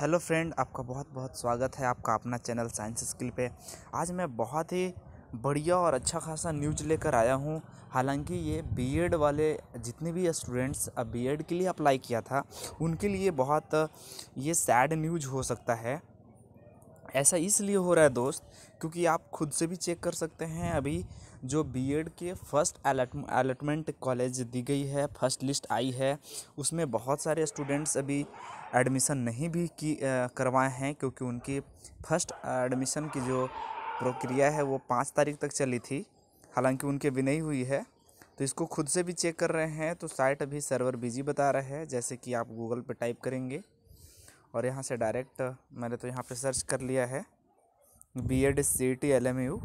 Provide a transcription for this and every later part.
hello friend आपका बहुत बहुत स्वागत है आपका अपना चैनल साइंस स्किल पे आज मैं बहुत ही बढ़िया और अच्छा खासा न्यूज लेकर आया हूँ हालांकि ये बीएड वाले जितने भी स्टूडेंट्स बीएड के लिए अप्लाई किया था उनके लिए बहुत ये सैड न्यूज हो सकता है ऐसा इसलिए हो रहा है दोस्त क्योंकि आप खुद से भी चेक कर सकते हैं अभी जो बीएड के फर्स्ट अलॉटमेंट कॉलेज दी गई है फर्स्ट लिस्ट आई है उसमें बहुत सारे स्टूडेंट्स अभी एडमिशन नहीं भी की करवाए हैं क्योंकि उनकी फर्स्ट एडमिशन की जो प्रक्रिया है वो पाँच तारीख तक चली थी हालांकि उनके भी नहीं हुई है तो इसको खुद से भी चेक कर रहे हैं तो साइट अभी सर्वर बिजी बता रहा है जैसे कि आप गूगल पर टाइप करेंगे और यहाँ से डायरेक्ट मैंने तो यहाँ पे सर्च कर लिया है B Ed C T L M U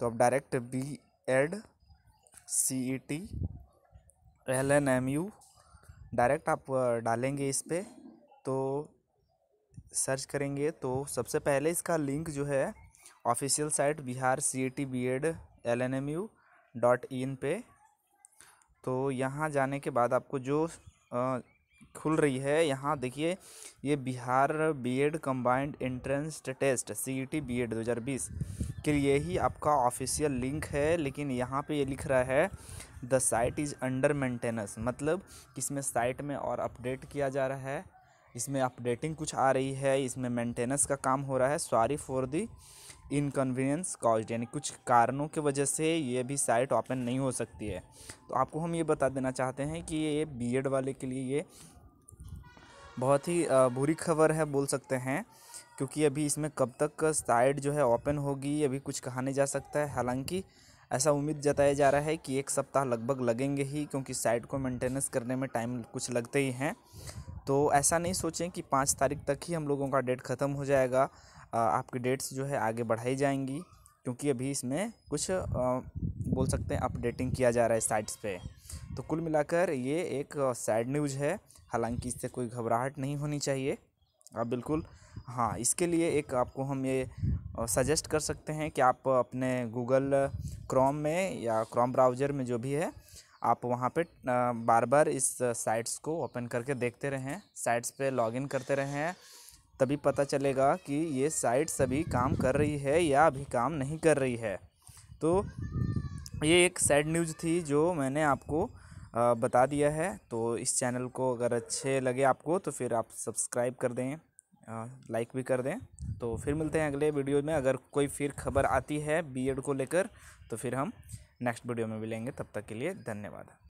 तो अब direct B Ed C E T L N M U direct आप डालेंगे इस पर तो सर्च करेंगे तो सबसे पहले इसका लिंक जो है official site Bihar C E T B Ed L N M U dot in पे तो यहाँ जाने के बाद आपको जो खुल रही है यहाँ देखिए ये Bihar BEd combined entrance test CET BEd 2020 के लिए ही आपका ऑफिशियल लिंक है लेकिन यहाँ पे ये लिख रहा है the site is under maintenance मतलब इसमें साइट में और अपडेट किया जा रहा है इसमें अपडेटिंग कुछ आ रही है इसमें मेंटेनेंस का काम हो रहा है sorry for the inconvenience cause यानी कुछ कारणों के वजह से ये भी साइट ओपन नहीं हो सकती है तो आपको हम ये बता देना चाहते हैं कि ये बी एड वाले के लिए ये बहुत ही बुरी खबर है बोल सकते हैं क्योंकि अभी इसमें कब तक साइड जो है ओपन होगी अभी कुछ कहा नहीं जा सकता है हालांकि ऐसा उम्मीद जताया जा रहा है कि एक सप्ताह लगभग लगेंगे ही क्योंकि साइट को मेंटेनेंस करने में टाइम कुछ लगते ही हैं तो ऐसा नहीं सोचें कि पाँच तारीख तक ही हम लोगों का डेट ख़त्म हो जाएगा आपकी डेट्स जो है आगे बढ़ाई जाएंगी क्योंकि अभी इसमें कुछ बोल सकते हैं अपडेटिंग किया जा रहा है साइट्स पर तो कुल मिलाकर ये एक सैड न्यूज है हालांकि इससे कोई घबराहट नहीं होनी चाहिए आप बिल्कुल हाँ इसके लिए एक आपको हम ये सजेस्ट कर सकते हैं कि आप अपने गूगल क्रोम में या क्रोम ब्राउज़र में जो भी है आप वहाँ पे बार बार इस साइट्स को ओपन करके देखते रहें साइट्स पे लॉगिन करते रहें तभी पता चलेगा कि ये साइट्स अभी काम कर रही है या अभी काम नहीं कर रही है तो ये एक सैड न्यूज़ थी जो मैंने आपको बता दिया है तो इस चैनल को अगर अच्छे लगे आपको तो फिर आप सब्सक्राइब कर दें लाइक भी कर दें तो फिर मिलते हैं अगले वीडियो में अगर कोई फिर खबर आती है बीएड को लेकर तो फिर हम नेक्स्ट वीडियो में मिलेंगे तब तक के लिए धन्यवाद